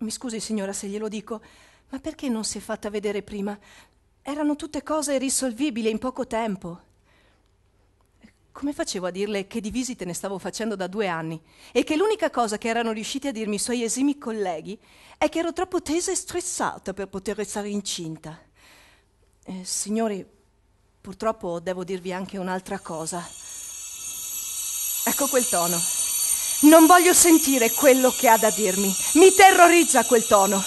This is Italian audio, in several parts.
Mi scusi signora se glielo dico, ma perché non si è fatta vedere prima? Erano tutte cose risolvibili in poco tempo. Come facevo a dirle che di visite ne stavo facendo da due anni e che l'unica cosa che erano riusciti a dirmi i suoi esimi colleghi è che ero troppo tesa e stressata per poter restare incinta? Eh, signori, purtroppo devo dirvi anche un'altra cosa. Ecco quel tono. Non voglio sentire quello che ha da dirmi. Mi terrorizza quel tono.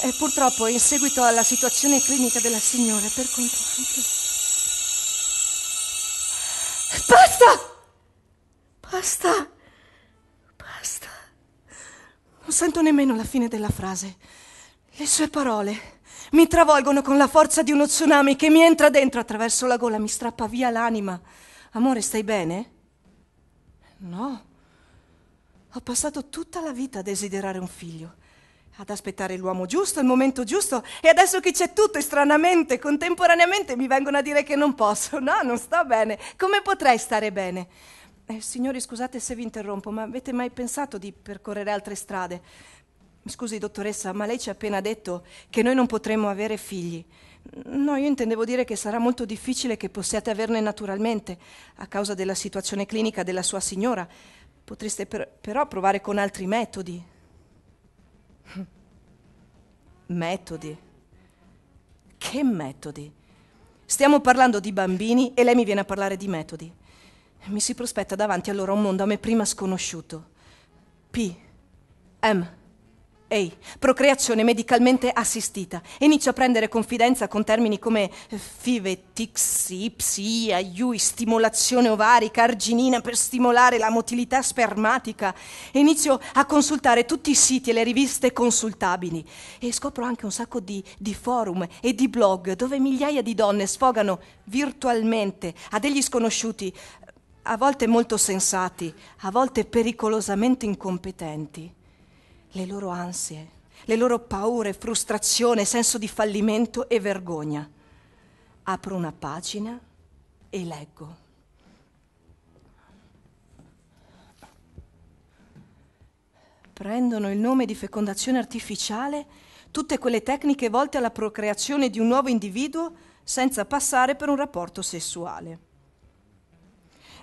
E purtroppo, in seguito alla situazione clinica della signora, per conto Basta! Basta! Basta! Non sento nemmeno la fine della frase. Le sue parole mi travolgono con la forza di uno tsunami che mi entra dentro attraverso la gola, mi strappa via l'anima. Amore, stai bene? No. Ho passato tutta la vita a desiderare un figlio, ad aspettare l'uomo giusto, il momento giusto, e adesso che c'è tutto, e stranamente, contemporaneamente, mi vengono a dire che non posso. No, non sto bene. Come potrei stare bene? Eh, signori, scusate se vi interrompo, ma avete mai pensato di percorrere altre strade? Scusi, dottoressa, ma lei ci ha appena detto che noi non potremo avere figli. No, io intendevo dire che sarà molto difficile che possiate averne naturalmente, a causa della situazione clinica della sua signora. Potreste per, però provare con altri metodi. metodi? Che metodi? Stiamo parlando di bambini e lei mi viene a parlare di metodi. Mi si prospetta davanti allora un mondo a me prima sconosciuto. P. M. Ehi, procreazione medicalmente assistita. Inizio a prendere confidenza con termini come eh, FIVE, tix, PSI, IUI, stimolazione ovarica, arginina per stimolare la motilità spermatica. Inizio a consultare tutti i siti e le riviste consultabili. E scopro anche un sacco di, di forum e di blog dove migliaia di donne sfogano virtualmente a degli sconosciuti a volte molto sensati, a volte pericolosamente incompetenti le loro ansie, le loro paure, frustrazione, senso di fallimento e vergogna. Apro una pagina e leggo. Prendono il nome di fecondazione artificiale tutte quelle tecniche volte alla procreazione di un nuovo individuo senza passare per un rapporto sessuale.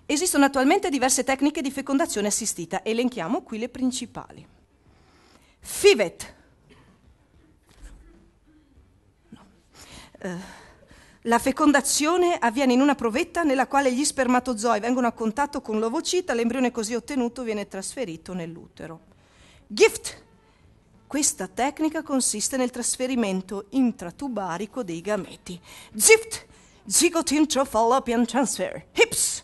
Esistono attualmente diverse tecniche di fecondazione assistita, elenchiamo qui le principali. Fivet. No. Eh. La fecondazione avviene in una provetta nella quale gli spermatozoi vengono a contatto con l'ovocita, l'embrione così ottenuto viene trasferito nell'utero. Gift. Questa tecnica consiste nel trasferimento intratubarico dei gameti. Zift. Zygote intrafallopian transfer. HIPS.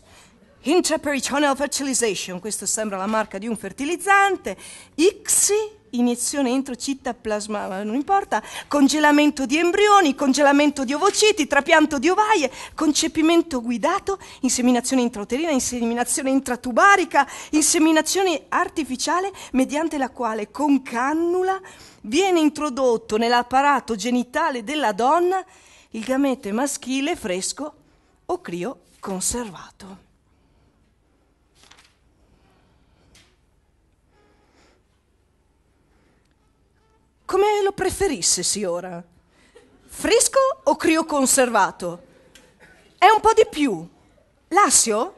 Intraperitoneal fertilization. Questo sembra la marca di un fertilizzante. ICSI iniezione introcitaplasmale, non importa, congelamento di embrioni, congelamento di ovociti, trapianto di ovaie, concepimento guidato, inseminazione intrauterina, inseminazione intratubarica, inseminazione artificiale mediante la quale con cannula viene introdotto nell'apparato genitale della donna il gamete maschile fresco o crio conservato. lo preferisse, signora? Fresco o crio conservato? È un po' di più. Lassio?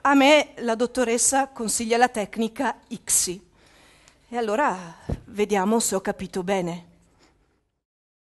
A me la dottoressa consiglia la tecnica ICSI. E allora vediamo se ho capito bene.